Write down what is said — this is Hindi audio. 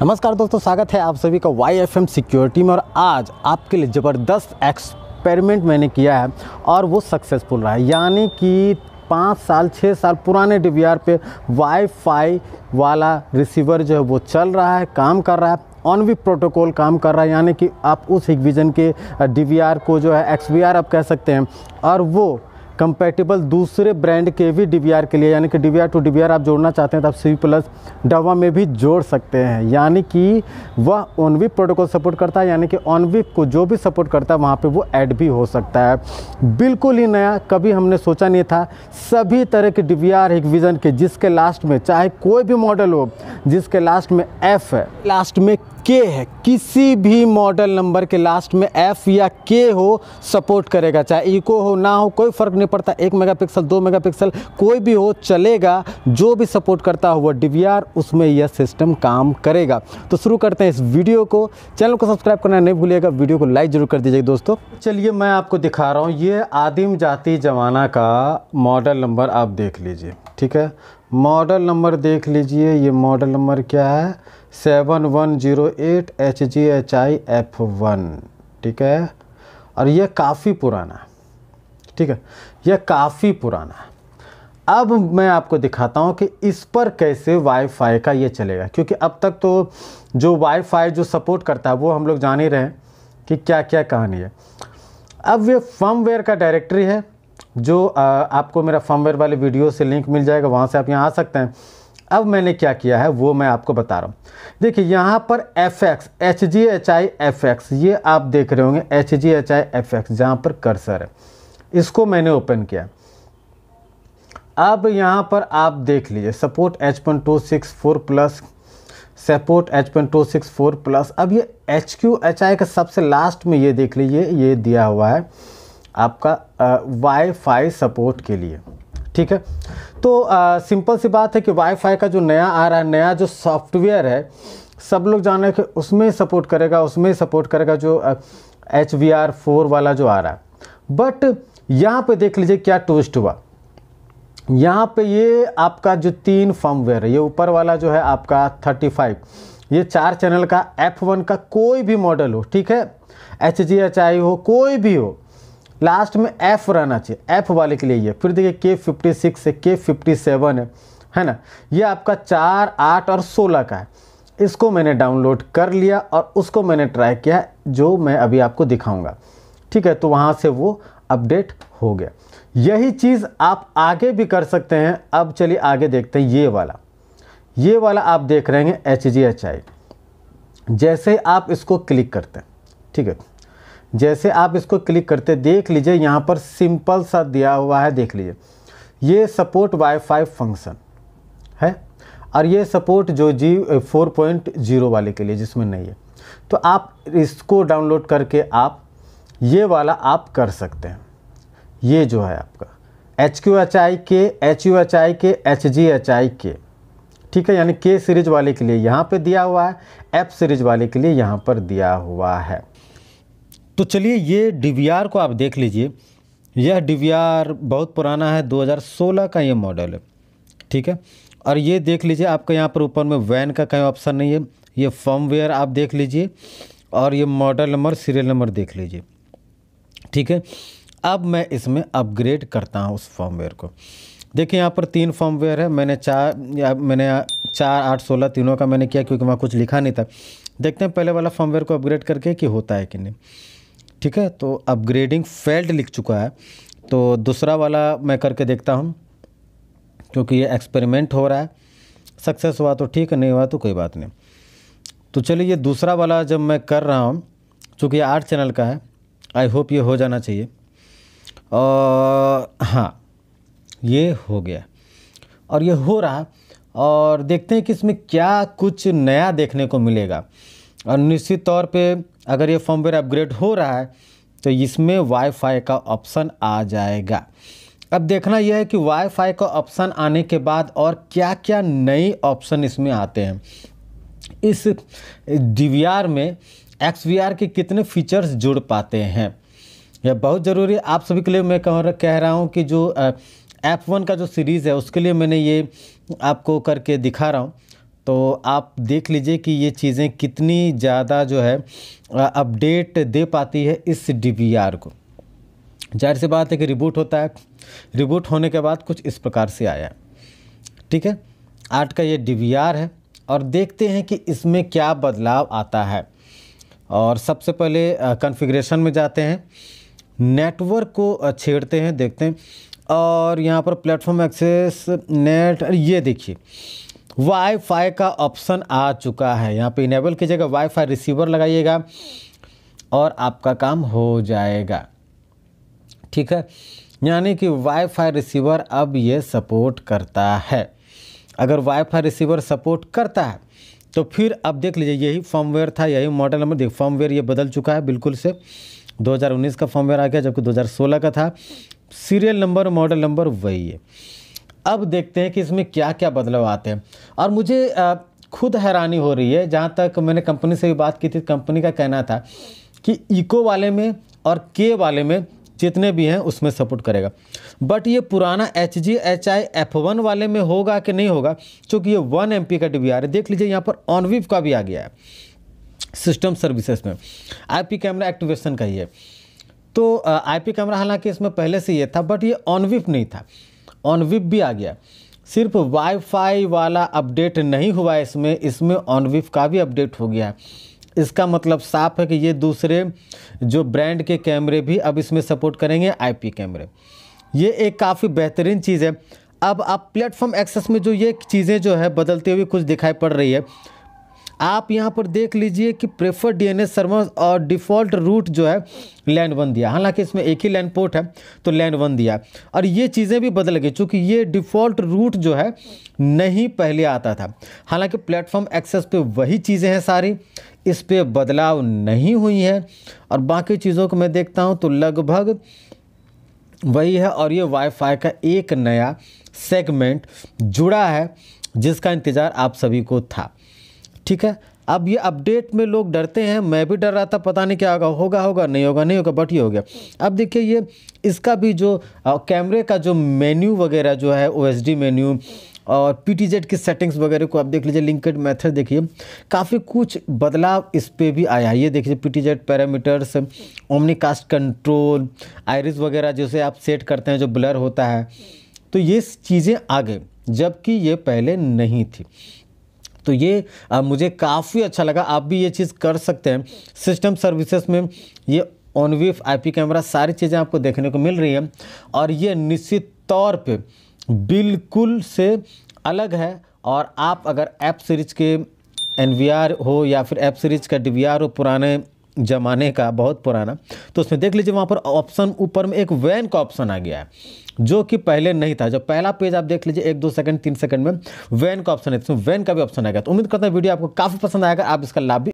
नमस्कार दोस्तों स्वागत है आप सभी का वाई एफ एम सिक्योरिटी में और आज आपके लिए ज़बरदस्त एक्सपेरिमेंट मैंने किया है और वो सक्सेसफुल रहा है यानी कि पाँच साल छः साल पुराने डी पे वाईफाई वाला रिसीवर जो है वो चल रहा है काम कर रहा है ऑन वी प्रोटोकॉल काम कर रहा है यानी कि आप उस हिगविजन के डी को जो है एक्स आप कह सकते हैं और वो कंपेटेबल दूसरे ब्रांड के भी डी के लिए यानी कि डी वी टू डी आप जोड़ना चाहते हैं तो आप सी प्लस डवा में भी जोड़ सकते हैं यानी कि वह ऑनविप प्रोटोकॉल सपोर्ट करता है यानी कि ऑनविप को जो भी सपोर्ट करता है वहाँ पर वो ऐड भी हो सकता है बिल्कुल ही नया कभी हमने सोचा नहीं था सभी तरह के डी एक विज़न के जिसके लास्ट में चाहे कोई भी मॉडल हो जिसके लास्ट में एफ है लास्ट में के है किसी भी मॉडल नंबर के लास्ट में एफ़ या के हो सपोर्ट करेगा चाहे इको हो ना हो कोई फ़र्क नहीं पड़ता एक मेगापिक्सल दो मेगापिक्सल कोई भी हो चलेगा जो भी सपोर्ट करता हुआ डी उसमें यह सिस्टम काम करेगा तो शुरू करते हैं इस वीडियो को चैनल को सब्सक्राइब करना नहीं भूलिएगा वीडियो को लाइक ज़रूर कर दीजिएगा दोस्तों चलिए मैं आपको दिखा रहा हूँ ये आदिम जाति जमाना का मॉडल नंबर आप देख लीजिए ठीक है मॉडल नंबर देख लीजिए ये मॉडल नंबर क्या है seven one zero eight H G H I F one ठीक है और यह काफ़ी पुराना है ठीक है यह काफ़ी पुराना है अब मैं आपको दिखाता हूँ कि इस पर कैसे वाईफाई का ये चलेगा क्योंकि अब तक तो जो वाईफाई जो सपोर्ट करता है वो हम लोग जान ही रहे हैं कि क्या क्या कहानी है अब ये फर्मवेयर का डायरेक्टरी है जो आपको मेरा फर्मवेयर वाले वीडियो से लिंक मिल जाएगा वहाँ से आप यहाँ आ सकते हैं अब मैंने क्या किया है वो मैं आपको बता रहा हूँ देखिए यहाँ पर F X H G H I F X ये आप देख रहे होंगे H G H I F X जहाँ पर कर्सर है इसको मैंने ओपन किया अब यहाँ पर आप देख लीजिए support H point two six four plus support H point two six four plus अब ये एच क्यू एच आई का सबसे लास्ट में ये देख लीजिए ये दिया हुआ है आपका वाई फाई सपोर्ट के लिए ठीक है तो आ, सिंपल सी बात है कि वाईफाई का जो नया आ रहा है नया जो सॉफ्टवेयर है सब लोग जाने कि उसमें सपोर्ट करेगा उसमें सपोर्ट करेगा जो एच वी वाला जो आ रहा है बट यहाँ पे देख लीजिए क्या ट्विस्ट हुआ यहाँ पे ये आपका जो तीन फर्मवेयर है ये ऊपर वाला जो है आपका थर्टी फाइव ये चार चैनल का एफ वन का कोई भी मॉडल हो ठीक है एच जी एच आई हो कोई भी हो लास्ट में एफ रहना चाहिए एफ वाले के लिए ये फिर देखिए के फिफ्टी सिक्स है के फिफ्टी सेवन है है ना ये आपका चार आठ और सोलह का है इसको मैंने डाउनलोड कर लिया और उसको मैंने ट्राई किया जो मैं अभी आपको दिखाऊंगा ठीक है तो वहाँ से वो अपडेट हो गया यही चीज़ आप आगे भी कर सकते हैं अब चलिए आगे देखते हैं ये वाला ये वाला आप देख रहे हैं एच जी एच आई जैसे आप इसको क्लिक करते हैं ठीक है जैसे आप इसको क्लिक करते देख लीजिए यहाँ पर सिंपल सा दिया हुआ है देख लीजिए ये सपोर्ट वाईफाई फंक्शन है और ये सपोर्ट जो जी फोर पॉइंट जीरो वाले के लिए जिसमें नहीं है तो आप इसको डाउनलोड करके आप ये वाला आप कर सकते हैं ये जो है आपका एच क्यू एच आई के एच यू एच आई के एच जी एच आई के ठीक है यानी के सीरीज वाले के लिए यहाँ पे दिया हुआ है एफ सीरीज वाले के लिए यहाँ पर दिया हुआ है तो चलिए ये डी को आप देख लीजिए यह डी बहुत पुराना है 2016 का ये मॉडल है ठीक है और ये देख लीजिए आपके यहाँ पर ऊपर में वैन का कहीं ऑप्शन नहीं है ये फॉर्मवेयर आप देख लीजिए और ये मॉडल नंबर सीरियल नंबर देख लीजिए ठीक है अब मैं इसमें अपग्रेड करता हूँ उस फॉर्मवेयर को देखिए यहाँ पर तीन फॉर्मवेयर है मैंने चार या मैंने चार आठ सोलह तीनों का मैंने किया क्योंकि वहाँ कुछ लिखा नहीं था देखते हैं पहले वाला फॉर्मवेयर को अपग्रेड करके कि होता है कि नहीं ठीक है तो अपग्रेडिंग फेल्ड लिख चुका है तो दूसरा वाला मैं करके देखता हूँ क्योंकि ये एक्सपेरिमेंट हो रहा है सक्सेस हुआ तो ठीक है नहीं हुआ तो कोई बात नहीं तो चलिए ये दूसरा वाला जब मैं कर रहा हूँ चूँकि ये आठ चैनल का है आई होप ये हो जाना चाहिए और हाँ ये हो गया और ये हो रहा और देखते हैं कि इसमें क्या कुछ नया देखने को मिलेगा और निश्चित तौर पे अगर ये फॉर्मवेयर अपग्रेड हो रहा है तो इसमें वाईफाई का ऑप्शन आ जाएगा अब देखना यह है कि वाईफाई का ऑप्शन आने के बाद और क्या क्या नए ऑप्शन इसमें आते हैं इस डी में एक्स के कितने फीचर्स जुड़ पाते हैं यह बहुत ज़रूरी आप सभी के लिए मैं कह रहा कह रहा हूँ कि जो एफ़ वन का जो सीरीज़ है उसके लिए मैंने ये आपको करके दिखा रहा हूँ तो आप देख लीजिए कि ये चीज़ें कितनी ज़्यादा जो है अपडेट दे पाती है इस डी को जाहिर सी बात है कि रिबूट होता है रिबूट होने के बाद कुछ इस प्रकार से आया ठीक है आठ का ये डी है और देखते हैं कि इसमें क्या बदलाव आता है और सबसे पहले कॉन्फ़िगरेशन में जाते हैं नेटवर्क को छेड़ते हैं देखते हैं और यहाँ पर प्लेटफॉर्म एक्सेस नेट ये देखिए वाईफाई का ऑप्शन आ चुका है यहाँ पे इनेबल कीजिएगा वाईफाई रिसीवर लगाइएगा और आपका काम हो जाएगा ठीक है यानी कि वाईफाई रिसीवर अब ये सपोर्ट करता है अगर वाईफाई रिसीवर सपोर्ट करता है तो फिर अब देख लीजिए यही फॉर्मवेयर था यही मॉडल नंबर देखिए फॉर्मवेयर ये बदल चुका है बिल्कुल से 2019 का फॉर्मवेयर आ गया जबकि 2016 का था सीरियल नंबर मॉडल नंबर वही है अब देखते हैं कि इसमें क्या क्या बदलाव आते हैं और मुझे खुद हैरानी हो रही है जहाँ तक मैंने कंपनी से भी बात की थी कंपनी का कहना था कि इको वाले में और के वाले में जितने भी हैं उसमें सपोर्ट करेगा बट ये पुराना H G H I F one वाले में होगा कि नहीं होगा क्योंकि ये वन एम पी का रहा है देख लीजिए यहाँ पर ऑनविप का भी आ गया है सिस्टम सर्विसेज में आईपी कैमरा एक्टिवेशन का ही है तो आईपी कैमरा हालांकि इसमें पहले से ये था बट ये ऑनविप नहीं था ऑन विप भी आ गया सिर्फ वाईफाई वाला अपडेट नहीं हुआ इसमें इसमें ऑन विप का भी अपडेट हो गया इसका मतलब साफ है कि ये दूसरे जो ब्रांड के कैमरे भी अब इसमें सपोर्ट करेंगे आईपी कैमरे ये एक काफ़ी बेहतरीन चीज़ है अब आप प्लेटफॉर्म एक्सेस में जो ये चीज़ें जो है बदलती हुई कुछ दिखाई पड़ रही है आप यहाँ पर देख लीजिए कि प्रेफर डीएनए सर्वर और डिफ़ॉल्ट रूट जो है लैंड वन दिया हालांकि इसमें एक ही लैंड पोर्ट है तो लैंड वन दिया और ये चीज़ें भी बदल गई चूँकि ये डिफ़ॉल्ट रूट जो है नहीं पहले आता था हालांकि प्लेटफॉर्म एक्सेस पे वही चीज़ें हैं सारी इस पर बदलाव नहीं हुई है और बाकी चीज़ों को मैं देखता हूँ तो लगभग वही है और ये वाईफाई का एक नया सेगमेंट जुड़ा है जिसका इंतज़ार आप सभी को था ठीक है अब ये अपडेट में लोग डरते हैं मैं भी डर रहा था पता नहीं क्या होगा होगा होगा नहीं होगा नहीं होगा बट ये हो गया अब देखिए ये इसका भी जो कैमरे का जो मेन्यू वगैरह जो है ओ मेन्यू और पी टी जेड की सेटिंग्स वगैरह को आप देख लीजिए लिंकड मेथड देखिए काफ़ी कुछ बदलाव इस पर भी आया है ये देखिए P T Z parameters omnicast control iris वगैरह जैसे आप सेट करते हैं जो ब्लर होता है तो ये चीज़ें आ गई जबकि ये पहले नहीं थी तो ये आ, मुझे काफ़ी अच्छा लगा आप भी ये चीज़ कर सकते हैं सिस्टम सर्विसेज में ये ऑन वीफ आई कैमरा सारी चीज़ें आपको देखने को मिल रही है और ये निश्चित तौर पर बिल्कुल से अलग है और आप अगर ऐप सीरीज के एन हो या फिर ऐप सीरीज का डी हो पुराने ज़माने का बहुत पुराना तो उसमें देख लीजिए वहाँ पर ऑप्शन ऊपर में एक वैन का ऑप्शन आ गया है जो कि पहले नहीं था जो पहला पेज आप देख लीजिए एक दो सेकंड तीन सेकंड में वैन का ऑप्शन है वैन तो का भी ऑप्शन आ गया तो उम्मीद करता हूँ वीडियो आपको काफ़ी पसंद आएगा आप इसका लाभ भी